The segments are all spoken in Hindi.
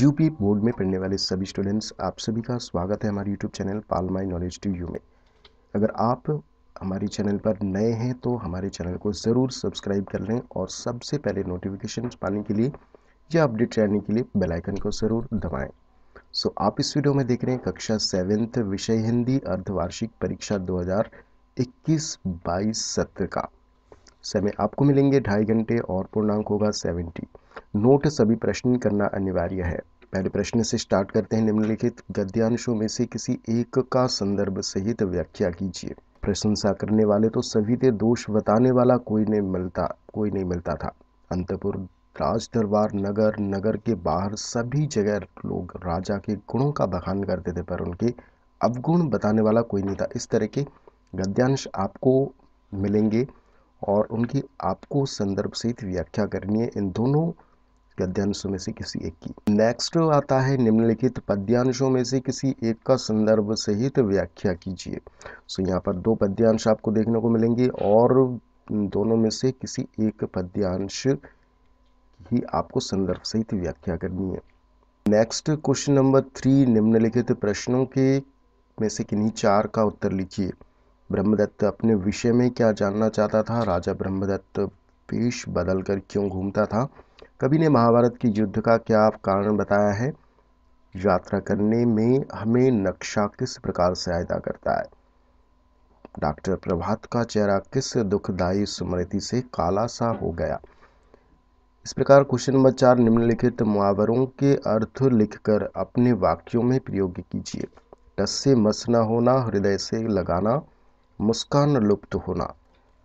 यूपी बोर्ड में पढ़ने वाले सभी स्टूडेंट्स आप सभी का स्वागत है हमारे यूट्यूब चैनल पाल माई नॉलेज टू यू में अगर आप हमारे चैनल पर नए हैं तो हमारे चैनल को ज़रूर सब्सक्राइब कर लें और सबसे पहले नोटिफिकेशन पाने के लिए या अपडेट रहने के लिए बेलाइकन को ज़रूर दबाएँ सो so, आप इस वीडियो में देख रहे हैं कक्षा सेवेंथ विषय हिंदी अर्धवार्षिक परीक्षा दो हज़ार सत्र का समय आपको मिलेंगे ढाई घंटे और पूर्णांक होगा सेवेंटी नोट सभी प्रश्न करना अनिवार्य है पहले प्रश्न से स्टार्ट करते हैं निम्नलिखित गद्यांशों में से किसी एक का संदर्भ सहित व्याख्या कीजिए प्रशंसा करने वाले तो सभी थे दोष बताने वाला कोई नहीं मिलता कोई नहीं मिलता था अंतपुर राज दरबार नगर नगर के बाहर सभी जगह लोग राजा के गुणों का बखान करते थे पर उनके अवगुण बताने वाला कोई नहीं था इस तरह के गद्यांश आपको मिलेंगे और उनकी आपको संदर्भ सहित व्याख्या करनी है इन दोनों गद्यांशों में से किसी एक की नेक्स्ट आता है निम्नलिखित पद्यांशों में से किसी एक का संदर्भ सहित व्याख्या कीजिए सो यहाँ पर दो पद्यांश आपको देखने को मिलेंगे और दोनों में से किसी एक पद्यांश ही आपको संदर्भ सहित व्याख्या करनी है नेक्स्ट क्वेश्चन नंबर थ्री निम्नलिखित प्रश्नों के में से किन्हीं चार का उत्तर लिखिए ब्रह्मदत्त अपने विषय में क्या जानना चाहता था राजा ब्रह्मदत्त पेश बदल कर क्यों घूमता था कवि ने महाभारत के युद्ध का क्या कारण बताया है यात्रा करने में हमें नक्शा किस प्रकार सहायता करता है डॉक्टर प्रभात का चेहरा किस दुखदायी स्मृति से काला सा हो गया इस प्रकार क्वेश्चन नंबर चार निम्नलिखित मुहावरों के अर्थ लिखकर अपने वाक्यों में प्रयोग कीजिए टस से मस न होना हृदय से लगाना मुस्कान लुप्त होना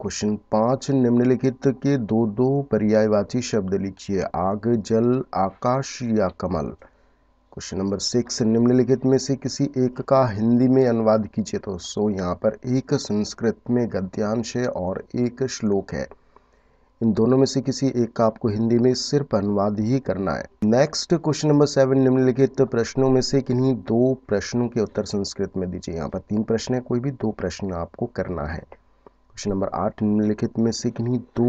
क्वेश्चन पांच निम्नलिखित के दो दो पर्यायवाची शब्द लिखिए आग जल आकाश या कमल क्वेश्चन नंबर सिक्स निम्नलिखित में से किसी एक का हिंदी में अनुवाद कीजिए तो सो यहाँ पर एक संस्कृत में गद्यांश है और एक श्लोक है इन दोनों में से किसी एक का आपको हिंदी में सिर्फ अनुवाद ही करना है नेक्स्ट क्वेश्चन नंबर सेवन निम्नलिखित प्रश्नों में से किन्हीं दो प्रश्नों के उत्तर संस्कृत में दीजिए यहाँ पर तीन प्रश्न है कोई भी दो प्रश्न आपको करना है क्वेश्चन नंबर आठ निम्नलिखित में से किन्हीं दो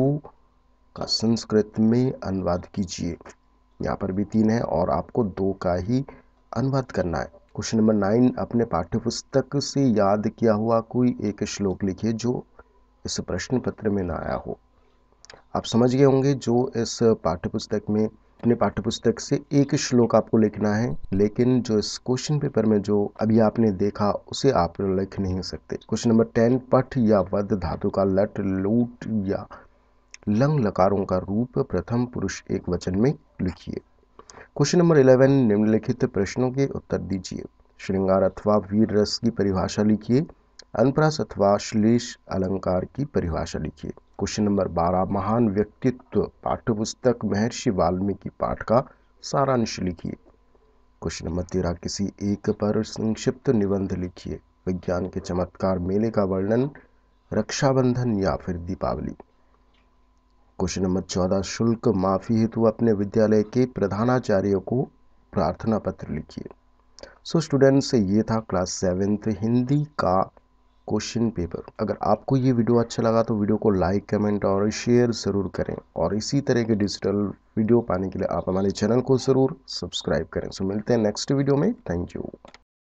का संस्कृत में अनुवाद कीजिए यहाँ पर भी तीन है और आपको दो का ही अनुवाद करना है क्वेश्चन नंबर नाइन अपने पाठ्यपुस्तक से याद किया हुआ कोई एक श्लोक लिखिए जो इस प्रश्न पत्र में ना आया हो आप समझ गए होंगे जो इस पाठ्यपुस्तक में अपने पाठ्यपुस्तक से एक श्लोक आपको लिखना है लेकिन जो इस क्वेश्चन पेपर में जो अभी आपने देखा उसे आप लिख नहीं सकते क्वेश्चन नंबर टेन पठ या वध धातु का लट लूट या लंग लकारों का रूप प्रथम पुरुष एक वचन में लिखिए क्वेश्चन नंबर इलेवन निम्नलिखित प्रश्नों के उत्तर दीजिए श्रृंगार अथवा वीर रस की परिभाषा लिखिए अनप्रास अथवा श्लेष अलंकार की परिभाषा लिखिए क्वेश्चन नंबर बारह महान व्यक्तित्व पाठ्यपुस्तक महर्षि वाल्मीकि पाठ का सारांश लिखिए क्वेश्चन नंबर तेरह किसी एक पर संक्षिप्त निबंध लिखिए विज्ञान के चमत्कार मेले का वर्णन रक्षाबंधन या फिर दीपावली क्वेश्चन नंबर चौदह शुल्क माफी हेतु अपने विद्यालय के प्रधानाचार्य को प्रार्थना पत्र लिखिए सो स्टूडेंट्स ये था क्लास सेवेंथ हिंदी का क्वेश्चन पेपर अगर आपको ये वीडियो अच्छा लगा तो वीडियो को लाइक कमेंट और शेयर ज़रूर करें और इसी तरह के डिजिटल वीडियो पाने के लिए आप हमारे चैनल को ज़रूर सब्सक्राइब करें सो मिलते हैं नेक्स्ट वीडियो में थैंक यू